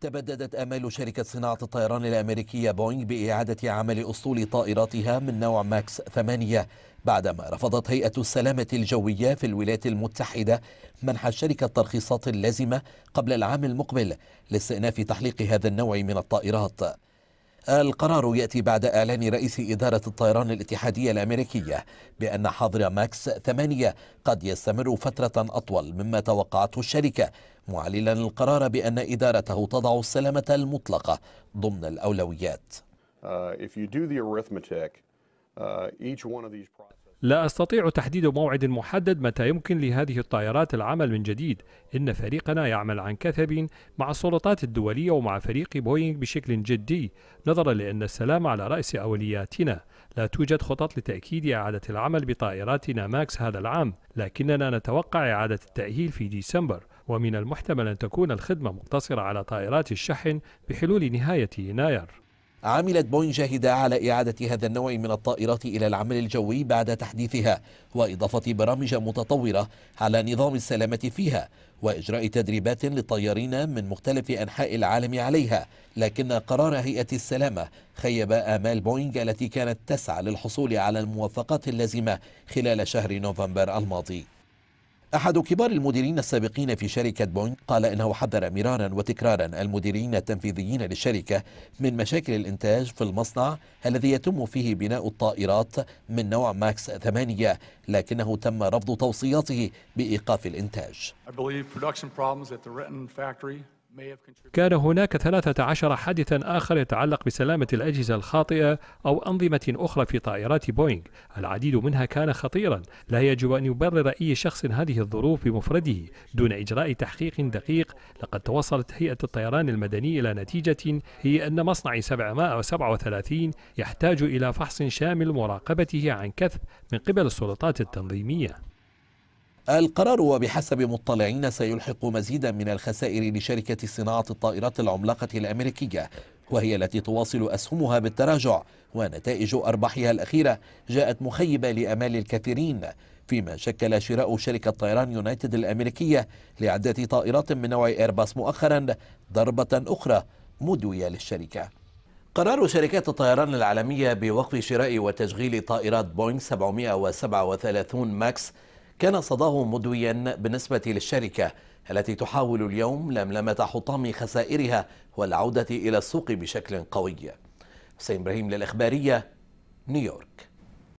تبددت آمال شركة صناعة الطيران الأمريكية بوينغ بإعادة عمل أسطول طائراتها من نوع ماكس 8 بعدما رفضت هيئة السلامة الجوية في الولايات المتحدة منح الشركة الترخيصات اللازمة قبل العام المقبل لاستئناف تحليق هذا النوع من الطائرات القرار يأتي بعد إعلان رئيس إدارة الطيران الاتحادية الأمريكية بأن حظر ماكس 8 قد يستمر فترة أطول مما توقعته الشركة معللا القرار بأن إدارته تضع السلامة المطلقة ضمن الأولويات uh, لا أستطيع تحديد موعد محدد متى يمكن لهذه الطائرات العمل من جديد إن فريقنا يعمل عن كثب مع السلطات الدولية ومع فريق بوينغ بشكل جدي نظرا لأن السلام على رأس أولياتنا لا توجد خطط لتأكيد إعادة العمل بطائراتنا ماكس هذا العام لكننا نتوقع إعادة التأهيل في ديسمبر ومن المحتمل أن تكون الخدمة مقتصرة على طائرات الشحن بحلول نهاية يناير عملت بوين جاهدة على إعادة هذا النوع من الطائرات إلى العمل الجوي بعد تحديثها وإضافة برامج متطورة على نظام السلامة فيها وإجراء تدريبات للطيارين من مختلف أنحاء العالم عليها لكن قرار هيئة السلامة خيب آمال بوينغ التي كانت تسعى للحصول على الموافقات اللازمة خلال شهر نوفمبر الماضي أحد كبار المديرين السابقين في شركة بوينغ قال إنه حذر مرارا وتكرارا المديرين التنفيذيين للشركة من مشاكل الإنتاج في المصنع الذي يتم فيه بناء الطائرات من نوع ماكس 8 لكنه تم رفض توصياته بإيقاف الإنتاج كان هناك 13 حادثا آخر يتعلق بسلامة الأجهزة الخاطئة أو أنظمة أخرى في طائرات بوينغ العديد منها كان خطيرا لا يجب أن يبرر أي شخص هذه الظروف بمفرده دون إجراء تحقيق دقيق لقد توصلت هيئة الطيران المدني إلى نتيجة هي أن مصنع 737 يحتاج إلى فحص شامل مراقبته عن كثب من قبل السلطات التنظيمية القرار وبحسب مطلعين سيلحق مزيدا من الخسائر لشركة صناعة الطائرات العملاقة الأمريكية وهي التي تواصل أسهمها بالتراجع ونتائج أرباحها الأخيرة جاءت مخيبة لأمال الكثيرين فيما شكل شراء شركة طيران يونايتد الأمريكية لعدة طائرات من نوع إيرباص مؤخرا ضربة أخرى مدوية للشركة قرار شركات الطيران العالمية بوقف شراء وتشغيل طائرات بوينغ 737 ماكس كان صداه مدويا بالنسبة للشركة التي تحاول اليوم لملمة حطام خسائرها والعودة إلى السوق بشكل قوي حسين إبراهيم للإخبارية نيويورك